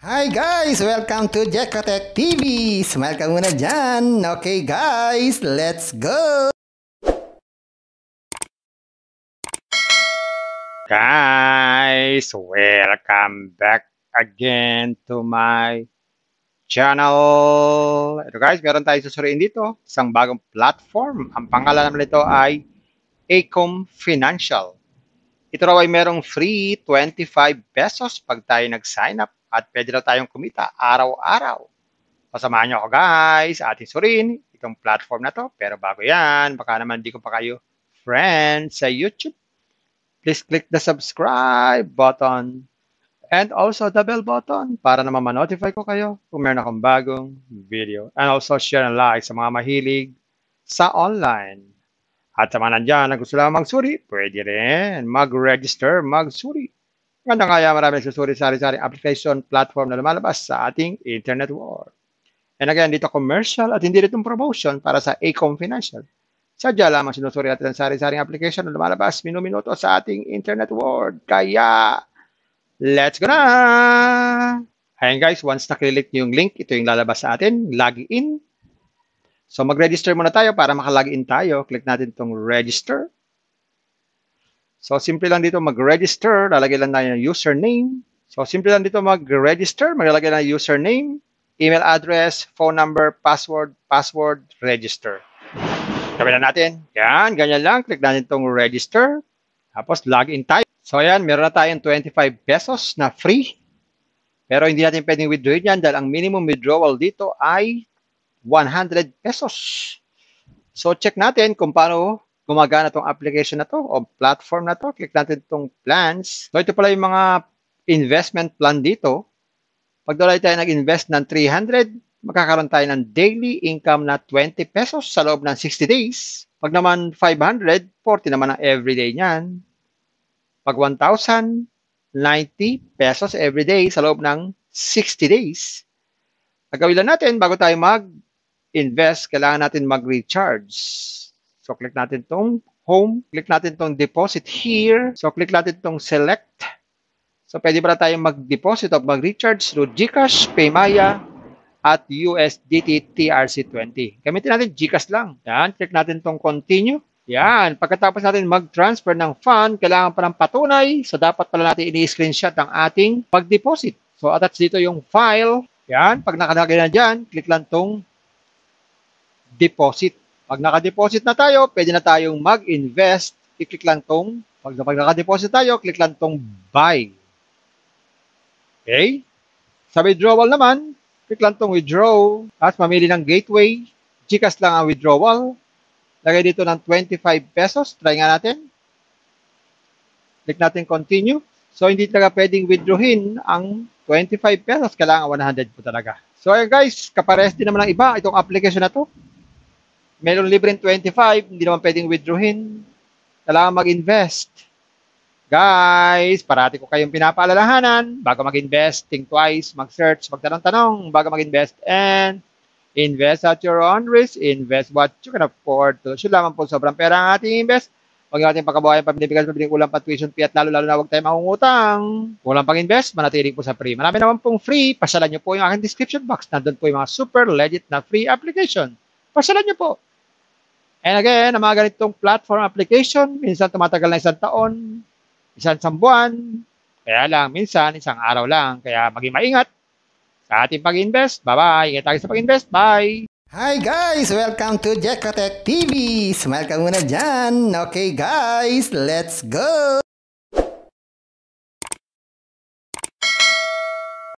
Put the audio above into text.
Hi guys! Welcome to Jekotech TV! Smile ka muna dyan! Okay guys, let's go! Guys, welcome back again to my channel. Ito guys, meron tayo susuriin dito. Isang bagong platform. Ang pangalan naman nito ay Acom Financial. Ito raw ay merong free 25 pesos pag tayo nag-sign up at pwede na tayong kumita araw-araw. Pasamahan nyo ako guys, ating surin, itong platform na to. Pero bago yan, baka naman hindi ko pa kayo friends sa YouTube. Please click the subscribe button and also the bell button para naman ma-notify ko kayo kung meron akong bagong video. And also share and like sa mga mahilig sa online. At sa mga nandyan na gusto lang magsuri, pwede rin mag-register, magsuri. Magandang kaya marami susuri sari-sari application platform na lumalabas sa ating internet world. And again, dito commercial at hindi dito promotion para sa Acom Financial. Sadya lamang sinusuri natin ang sari-saring application na lumalabas minuminuto sa ating internet world. Kaya, let's go na! Ayan guys, once na niyo yung link, ito yung lalabas sa atin, log in. So mag-register muna tayo para makalog in tayo. Click natin itong register. So, simple lang dito mag-register. Lalagay lang tayo ng username. So, simple lang dito mag-register. Maglalagay lang username, email address, phone number, password, password, register. Sabi na natin. Yan, ganyan lang. Click natin itong register. Tapos, login tayo. So, ayan, meron na tayong 25 pesos na free. Pero hindi natin pwedeng withdraw yan dahil ang minimum withdrawal dito ay 100 pesos. So, check natin kung paano gumagana tong application na to o platform na to. Click natin tong plans. So ito pala yung mga investment plan dito. Pag doon tayo nag-invest ng 300, magkakaroon tayo ng daily income na 20 pesos sa loob ng 60 days. Pag naman 500, 40 naman ang everyday niyan. Pag 1,000, 90 pesos everyday sa loob ng 60 days. Ang gawin lang natin bago tayo mag-invest, kailangan natin mag-recharge. So, click natin tong home. Click natin tong deposit here. So, click natin tong select. So, pwede pala tayong mag-deposit o mag-recharge through Gcash, Paymaya, at USDT TRC20. Gamitin natin Gcash lang. Yan. Click natin tong continue. Yan. Pagkatapos natin mag-transfer ng fund, kailangan pa ng patunay. So, dapat pala natin ini-screenshot ang ating pag-deposit. So, attach dito yung file. Yan. Pag nakalagay na dyan, click lang tong deposit. Pag naka-deposit na tayo, pwede na tayong mag-invest. I-click lang tong, pag, pag naka-deposit tayo, click lang tong buy. Okay? Sa withdrawal naman, click lang tong withdraw. Tapos mamili ng gateway. Gcash lang ang withdrawal. Lagay dito ng 25 pesos. Try nga natin. Click natin continue. So, hindi talaga pwedeng withdrawin ang 25 pesos. Kailangan 100 po talaga. So, ayun guys, kapares din naman ng iba itong application na to. Meron libreng 25, hindi naman pwedeng withdrawin. Kailangan mag-invest. Guys, parati ko kayong pinapaalalahanan. Bago mag-invest, think twice, mag-search, magtanong-tanong bago mag-invest. And invest at your own risk, invest what you can afford. Tulusyo lamang po sobrang pera ang ating invest. Huwag natin pakabuhayan, pamilibigas, pabiling ulam, patuition, fee, at lalo-lalo na huwag tayo mangungutang. Walang pang-invest, manatili po sa free. Marami naman pong free. Pasyalan nyo po yung aking description box. Nandun po yung mga super legit na free application. Pasyalan nyo po. And again, ang mga ganitong platform application, minsan tumatagal na isang taon, isang sambuan, kaya lang, minsan isang araw lang. Kaya maging maingat sa ating pag-invest. Bye-bye. Ingat tayo sa pag-invest. Bye! Hi guys! Welcome to Jekotech TV! Smile ka muna dyan! Okay guys, let's go!